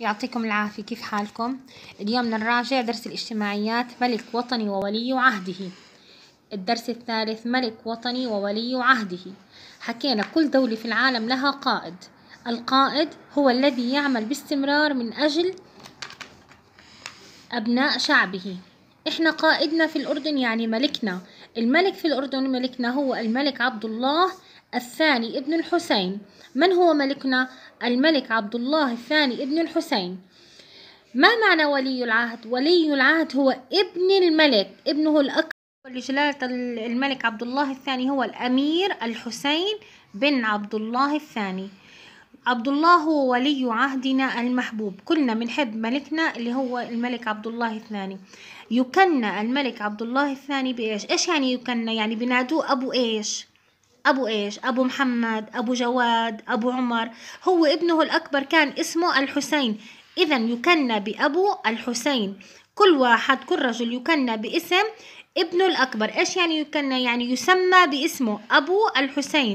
يعطيكم العافية كيف حالكم؟ اليوم نراجع درس الاجتماعيات ملك وطني وولي عهده الدرس الثالث ملك وطني وولي عهده حكينا كل دولة في العالم لها قائد القائد هو الذي يعمل باستمرار من أجل أبناء شعبه إحنا قائدنا في الأردن يعني ملكنا الملك في الأردن ملكنا هو الملك عبد الله الثاني ابن الحسين من هو ملكنا؟ الملك عبد الله الثاني ابن الحسين ما معنى ولي العهد؟ ولي العهد هو ابن الملك ابنه الأكبر لجلالة الملك عبد الله الثاني هو الأمير الحسين بن عبد الله الثاني عبد الله هو ولي عهدنا المحبوب كلنا بنحب ملكنا اللي هو الملك عبد الله الثاني يكنى الملك عبد الله الثاني بإيش؟ إيش يعني يكنى؟ يعني بنادوه أبو إيش؟ أبو إيش أبو محمد أبو جواد أبو عمر هو ابنه الأكبر كان اسمه الحسين إذا يكنى بأبو الحسين كل واحد كل رجل يكنى باسم ابنه الأكبر إيش يعني يكنى يعني يسمى باسمه أبو الحسين